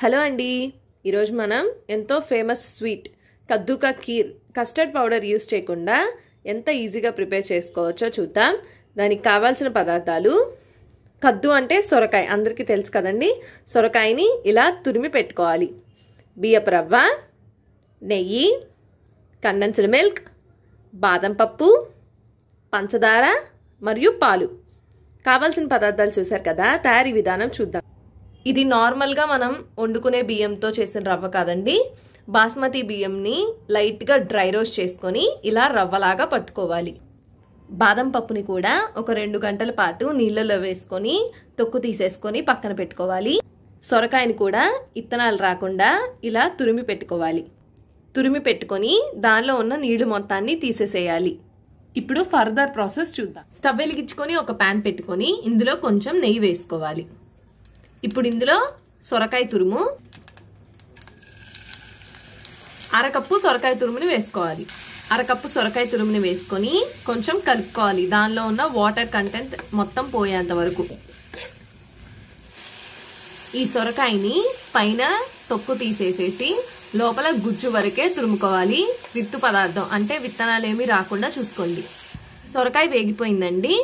hello అండి ఈరోజు మనం ఎంతో ఫేమస్ స్వీట్ కద్దుకా కీర్ కస్టర్డ్ పౌడర్ యూస్ చేయకుండా ఎంత ఈజీగా ప్రిపేర్ చేసుకోవచ్చో చూద్దాం దానికి కావాల్సిన పదార్థాలు కద్దు అంటే సొరకాయ అందరికీ తెలుసు కదండి సొరకాయని ఇలా తురిమి పెట్టుకోవాలి బియ్యపు రవ్వ నెయ్యి కండెన్స్డ్ మిల్క్ బాదం పప్పు పంచదార మరియు పాలు కావాల్సిన పదార్థాలు చూశారు కదా తయారీ విధానం చూద్దాం ఇది నార్మల్గా మనం వండుకునే బియ్యంతో చేసిన రవ్వ కాదండి బాస్మతి బియ్యంని లైట్గా డ్రై రోస్ట్ చేసుకొని ఇలా రవ్వలాగా పట్టుకోవాలి బాదం పప్పుని కూడా ఒక రెండు గంటల పాటు నీళ్ళలో వేసుకొని తొక్కు తీసేసుకొని పక్కన పెట్టుకోవాలి సొరకాయని కూడా ఇత్తనాలు రాకుండా ఇలా తురిమి పెట్టుకోవాలి తురిమి పెట్టుకొని దానిలో ఉన్న నీళ్లు మొత్తాన్ని తీసేసేయాలి ఇప్పుడు ఫర్దర్ ప్రాసెస్ చూద్దాం స్టవ్ వెలిగించుకొని ఒక ప్యాన్ పెట్టుకొని ఇందులో కొంచెం నెయ్యి వేసుకోవాలి ఇప్పుడు ఇందులో సొరకాయ తురుము అరకప్పు సొరకాయ తురుముని వేసుకోవాలి అరకప్పు సొరకాయ తురుముని వేసుకొని కొంచెం కలుపుకోవాలి దానిలో ఉన్న వాటర్ కంటెంట్ మొత్తం పోయేంత వరకు ఈ సొరకాయని పైన తొక్కు తీసేసేసి లోపల గుజ్జు వరకే తురుముకోవాలి విత్తు పదార్థం అంటే విత్తనాలు ఏమీ రాకుండా చూసుకోండి సొరకాయ వేగిపోయిందండి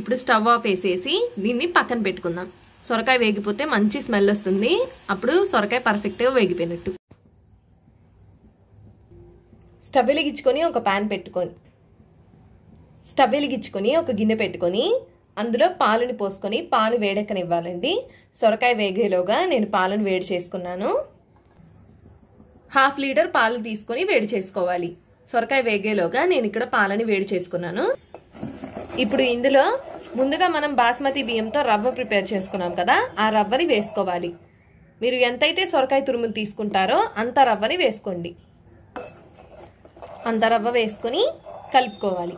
ఇప్పుడు స్టవ్ ఆఫ్ వేసేసి దీన్ని పక్కన పెట్టుకుందాం సొరకాయ వేగిపోతే మంచి స్మెల్ వస్తుంది అప్పుడు సొరకాయ పర్ఫెక్ట్గా వేగిపోయినట్టు స్టవ్ వెలిగించుకొని ఒక ప్యాన్ పెట్టుకొని స్టవ్ వెలిగించుకొని ఒక గిన్నె పెట్టుకొని అందులో పాలుని పోసుకొని పాలు వేడెక్కనివ్వాలండి సొరకాయ వేగేలోగా నేను పాలను వేడి చేసుకున్నాను హాఫ్ లీటర్ పాలు తీసుకొని వేడి చేసుకోవాలి సొరకాయ వేగేలోగా నేను ఇక్కడ పాలని వేడి చేసుకున్నాను ఇప్పుడు ఇందులో ముందుగా మనం బాస్మతి బియ్యంతో రవ్వ ప్రిపేర్ చేసుకున్నాం కదా ఆ రవ్వని వేసుకోవాలి మీరు ఎంతైతే సొరకాయ తురుములు తీసుకుంటారో అంత రవ్వని వేసుకోండి అంత రవ్వ వేసుకొని కలుపుకోవాలి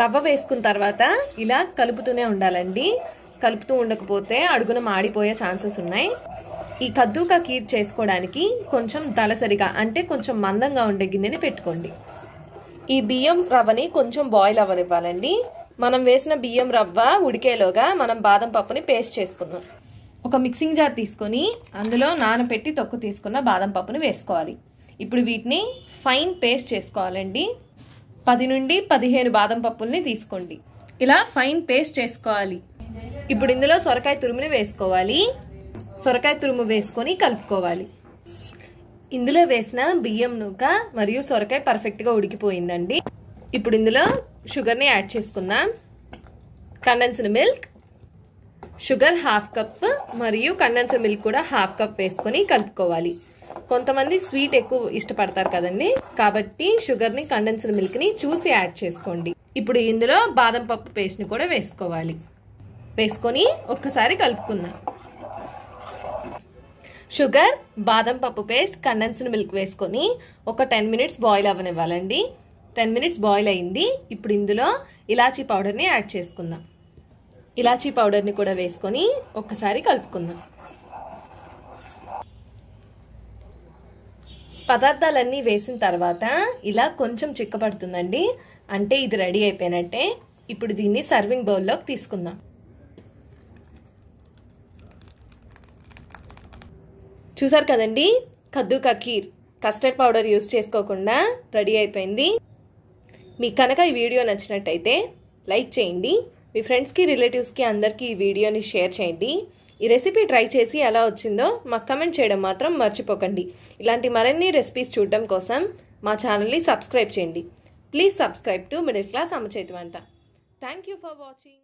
రవ్వ వేసుకున్న తర్వాత ఇలా కలుపుతూనే ఉండాలండి కలుపుతూ ఉండకపోతే అడుగున మాడిపోయే ఛాన్సెస్ ఉన్నాయి ఈ కద్దూక కీర్ చేసుకోవడానికి కొంచెం దళసరిగా అంటే కొంచెం మందంగా ఉండే గిన్నెని పెట్టుకోండి ఈ బియ్యం రవ్వని కొంచెం బాయిల్ అవ్వనివ్వాలండి మనం వేసిన బియ్యం రవ్వ ఉడికేలోగా మనం బాదం పప్పుని పేస్ట్ చేసుకుందాం ఒక మిక్సింగ్ జార్ తీసుకొని అందులో నానబెట్టి తొక్కు తీసుకున్న బాదం పప్పుని వేసుకోవాలి ఇప్పుడు వీటిని ఫైన్ పేస్ట్ చేసుకోవాలండి పది నుండి పదిహేను బాదం పప్పుల్ని తీసుకోండి ఇలా ఫైన్ పేస్ట్ చేసుకోవాలి ఇప్పుడు ఇందులో సొరకాయ తురుముని వేసుకోవాలి సొరకాయ తురుము వేసుకొని కలుపుకోవాలి ఇందులో వేసిన బియ్యం నూక మరియు సొరకాయ పర్ఫెక్ట్గా ఉడికిపోయిందండి ఇప్పుడు ఇందులో షుగర్ని యాడ్ చేసుకుందాం condensed milk sugar half cup మరియు కండెన్స్డ్ మిల్క్ కూడా హాఫ్ కప్ వేసుకొని కలుపుకోవాలి కొంతమంది స్వీట్ ఎక్కువ ఇష్టపడతారు కదండి కాబట్టి షుగర్ని కండెన్స్డ్ మిల్క్ని చూసి యాడ్ చేసుకోండి ఇప్పుడు ఇందులో బాదం పప్పు పేస్ట్ని కూడా వేసుకోవాలి వేసుకొని ఒక్కసారి కలుపుకుందాం షుగర్ బాదం పప్పు పేస్ట్ కండెన్స్డ్ మిల్క్ వేసుకొని ఒక టెన్ మినిట్స్ బాయిల్ అవ్వనివ్వాలండి టెన్ మినిట్స్ బాయిల్ అయింది ఇప్పుడు ఇందులో ఇలాచీ పౌడర్ని యాడ్ చేసుకుందాం ఇలాచీ పౌడర్ని కూడా వేసుకొని ఒక్కసారి కలుపుకుందాం పదార్థాలన్నీ వేసిన తర్వాత ఇలా కొంచెం చిక్కపడుతుందండి అంటే ఇది రెడీ అయిపోయినట్టే ఇప్పుడు దీన్ని సర్వింగ్ బౌల్లోకి తీసుకుందాం చూసారు కదండి కద్దు కకీర్ కస్టర్డ్ పౌడర్ యూస్ చేసుకోకుండా రెడీ అయిపోయింది మీకు కనుక ఈ వీడియో నచ్చినట్టయితే లైక్ చేయండి మీ ఫ్రెండ్స్కి రిలేటివ్స్కి అందరికీ ఈ వీడియోని షేర్ చేయండి ఈ రెసిపీ ట్రై చేసి ఎలా వచ్చిందో మాకు కమెంట్ చేయడం మాత్రం మర్చిపోకండి ఇలాంటి మరిన్ని రెసిపీస్ చూడడం కోసం మా ఛానల్ని సబ్స్క్రైబ్ చేయండి please subscribe to middle class అమ్మచేతి వంట థ్యాంక్ యూ ఫర్ వాచింగ్